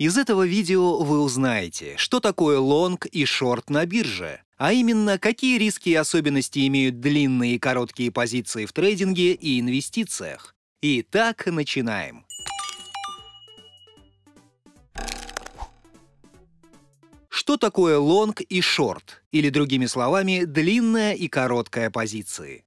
Из этого видео вы узнаете, что такое лонг и шорт на бирже, а именно, какие риски и особенности имеют длинные и короткие позиции в трейдинге и инвестициях. Итак, начинаем. Что такое лонг и шорт, или другими словами, длинная и короткая позиции?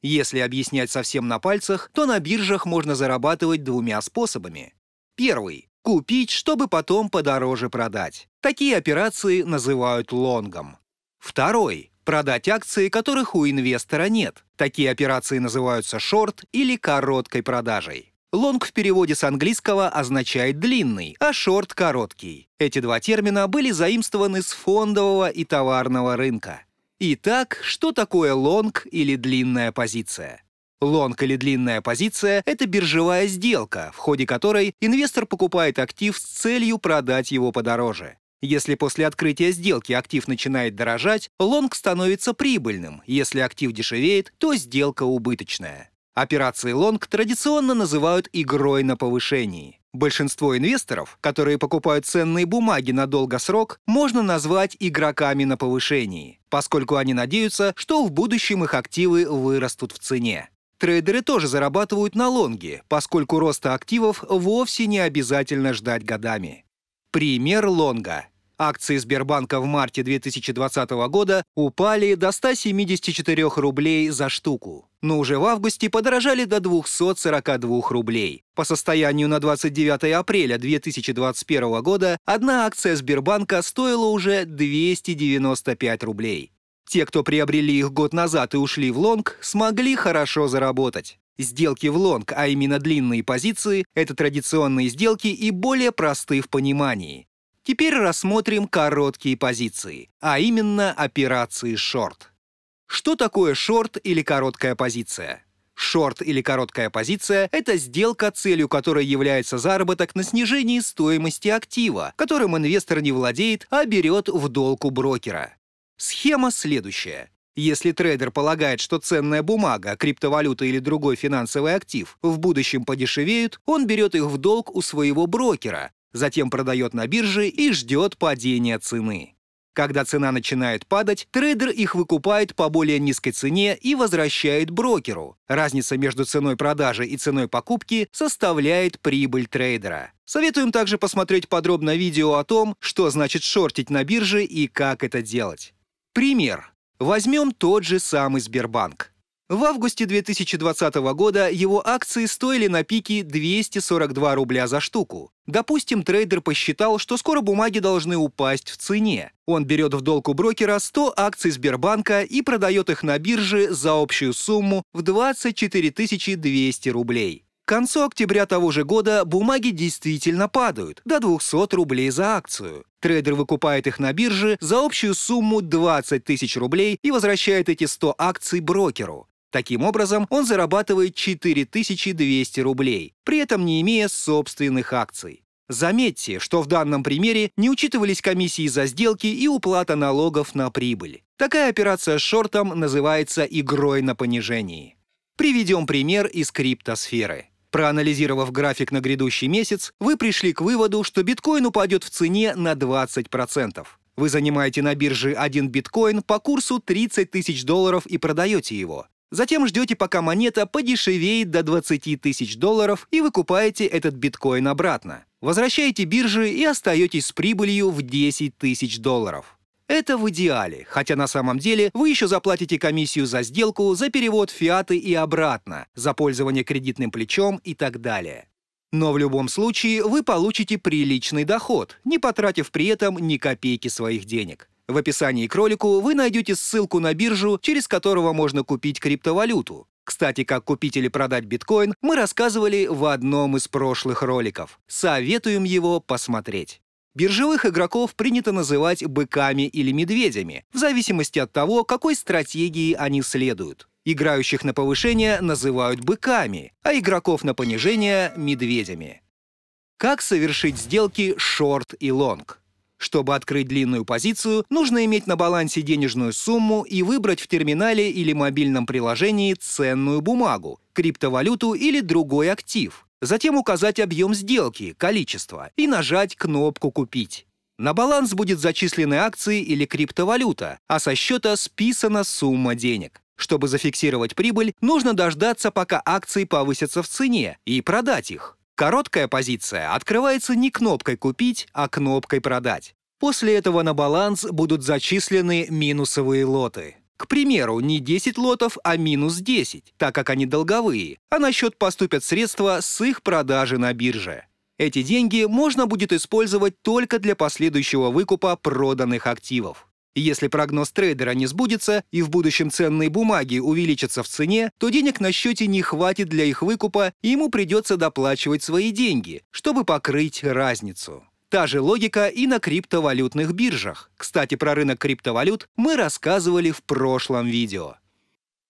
Если объяснять совсем на пальцах, то на биржах можно зарабатывать двумя способами. Первый Купить, чтобы потом подороже продать. Такие операции называют лонгом. Второй – продать акции, которых у инвестора нет. Такие операции называются шорт или короткой продажей. Лонг в переводе с английского означает «длинный», а шорт – «короткий». Эти два термина были заимствованы с фондового и товарного рынка. Итак, что такое лонг или длинная позиция? Лонг или длинная позиция – это биржевая сделка, в ходе которой инвестор покупает актив с целью продать его подороже. Если после открытия сделки актив начинает дорожать, лонг становится прибыльным, если актив дешевеет, то сделка убыточная. Операции лонг традиционно называют игрой на повышении. Большинство инвесторов, которые покупают ценные бумаги на долгосрок, можно назвать игроками на повышении, поскольку они надеются, что в будущем их активы вырастут в цене. Трейдеры тоже зарабатывают на лонге, поскольку роста активов вовсе не обязательно ждать годами. Пример лонга. Акции Сбербанка в марте 2020 года упали до 174 рублей за штуку, но уже в августе подорожали до 242 рублей. По состоянию на 29 апреля 2021 года одна акция Сбербанка стоила уже 295 рублей. Те, кто приобрели их год назад и ушли в лонг, смогли хорошо заработать. Сделки в лонг, а именно длинные позиции, это традиционные сделки и более просты в понимании. Теперь рассмотрим короткие позиции, а именно операции шорт. Что такое шорт или короткая позиция? Шорт или короткая позиция – это сделка, целью которой является заработок на снижении стоимости актива, которым инвестор не владеет, а берет в долг у брокера. Схема следующая. Если трейдер полагает, что ценная бумага, криптовалюта или другой финансовый актив в будущем подешевеют, он берет их в долг у своего брокера, затем продает на бирже и ждет падения цены. Когда цена начинает падать, трейдер их выкупает по более низкой цене и возвращает брокеру. Разница между ценой продажи и ценой покупки составляет прибыль трейдера. Советуем также посмотреть подробно видео о том, что значит шортить на бирже и как это делать. Пример. Возьмем тот же самый Сбербанк. В августе 2020 года его акции стоили на пике 242 рубля за штуку. Допустим, трейдер посчитал, что скоро бумаги должны упасть в цене. Он берет в долг у брокера 100 акций Сбербанка и продает их на бирже за общую сумму в 24 200 рублей. К концу октября того же года бумаги действительно падают до 200 рублей за акцию. Трейдер выкупает их на бирже за общую сумму 20 тысяч рублей и возвращает эти 100 акций брокеру. Таким образом, он зарабатывает 4200 рублей, при этом не имея собственных акций. Заметьте, что в данном примере не учитывались комиссии за сделки и уплата налогов на прибыль. Такая операция с шортом называется игрой на понижении. Приведем пример из криптосферы. Проанализировав график на грядущий месяц, вы пришли к выводу, что биткоин упадет в цене на 20%. Вы занимаете на бирже один биткоин по курсу 30 тысяч долларов и продаете его. Затем ждете, пока монета подешевеет до 20 тысяч долларов и выкупаете этот биткоин обратно. Возвращаете биржи и остаетесь с прибылью в 10 тысяч долларов. Это в идеале, хотя на самом деле вы еще заплатите комиссию за сделку, за перевод фиаты и обратно, за пользование кредитным плечом и так далее. Но в любом случае вы получите приличный доход, не потратив при этом ни копейки своих денег. В описании к ролику вы найдете ссылку на биржу, через которого можно купить криптовалюту. Кстати, как купить или продать биткоин, мы рассказывали в одном из прошлых роликов. Советуем его посмотреть. Биржевых игроков принято называть быками или медведями, в зависимости от того, какой стратегии они следуют. Играющих на повышение называют быками, а игроков на понижение – медведями. Как совершить сделки шорт и лонг? Чтобы открыть длинную позицию, нужно иметь на балансе денежную сумму и выбрать в терминале или мобильном приложении ценную бумагу, криптовалюту или другой актив – Затем указать объем сделки, количество и нажать кнопку «Купить». На баланс будет зачислены акции или криптовалюта, а со счета списана сумма денег. Чтобы зафиксировать прибыль, нужно дождаться, пока акции повысятся в цене, и продать их. Короткая позиция открывается не кнопкой «Купить», а кнопкой «Продать». После этого на баланс будут зачислены минусовые лоты. К примеру, не 10 лотов, а минус 10, так как они долговые, а на счет поступят средства с их продажи на бирже. Эти деньги можно будет использовать только для последующего выкупа проданных активов. Если прогноз трейдера не сбудется и в будущем ценные бумаги увеличатся в цене, то денег на счете не хватит для их выкупа, и ему придется доплачивать свои деньги, чтобы покрыть разницу. Та же логика и на криптовалютных биржах. Кстати, про рынок криптовалют мы рассказывали в прошлом видео.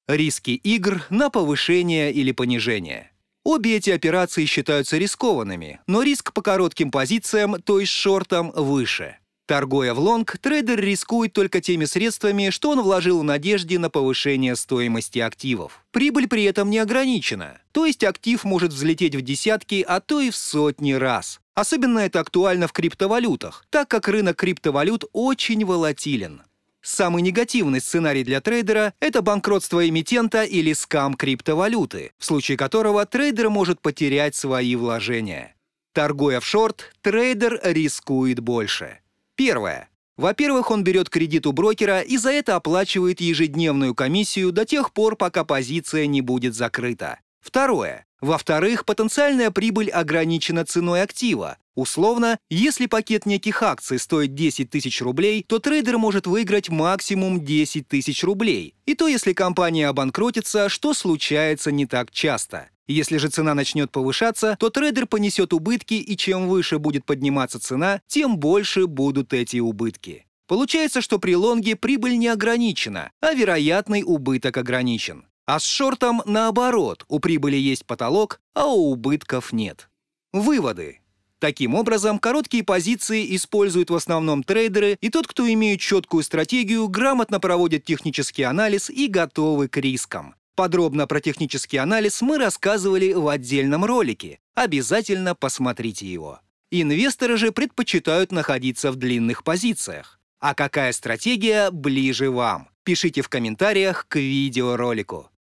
Риски игр на повышение или понижение. Обе эти операции считаются рискованными, но риск по коротким позициям, то есть шортам, выше. Торгуя в лонг, трейдер рискует только теми средствами, что он вложил в надежде на повышение стоимости активов. Прибыль при этом не ограничена, то есть актив может взлететь в десятки, а то и в сотни раз. Особенно это актуально в криптовалютах, так как рынок криптовалют очень волатилен. Самый негативный сценарий для трейдера – это банкротство эмитента или скам криптовалюты, в случае которого трейдер может потерять свои вложения. Торгуя в шорт, трейдер рискует больше. Первое. Во-первых, он берет кредит у брокера и за это оплачивает ежедневную комиссию до тех пор, пока позиция не будет закрыта. Второе. Во-вторых, потенциальная прибыль ограничена ценой актива. Условно, если пакет неких акций стоит 10 тысяч рублей, то трейдер может выиграть максимум 10 тысяч рублей. И то, если компания обанкротится, что случается не так часто. Если же цена начнет повышаться, то трейдер понесет убытки, и чем выше будет подниматься цена, тем больше будут эти убытки. Получается, что при лонге прибыль не ограничена, а вероятный убыток ограничен. А с шортом наоборот, у прибыли есть потолок, а у убытков нет. Выводы. Таким образом, короткие позиции используют в основном трейдеры, и тот, кто имеет четкую стратегию, грамотно проводит технический анализ и готовы к рискам. Подробно про технический анализ мы рассказывали в отдельном ролике. Обязательно посмотрите его. Инвесторы же предпочитают находиться в длинных позициях. А какая стратегия ближе вам? Пишите в комментариях к видеоролику.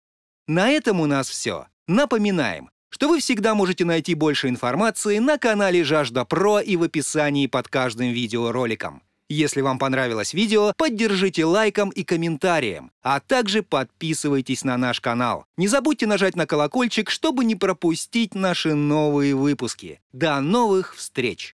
На этом у нас все. Напоминаем, что вы всегда можете найти больше информации на канале Жажда Про и в описании под каждым видеороликом. Если вам понравилось видео, поддержите лайком и комментарием, а также подписывайтесь на наш канал. Не забудьте нажать на колокольчик, чтобы не пропустить наши новые выпуски. До новых встреч!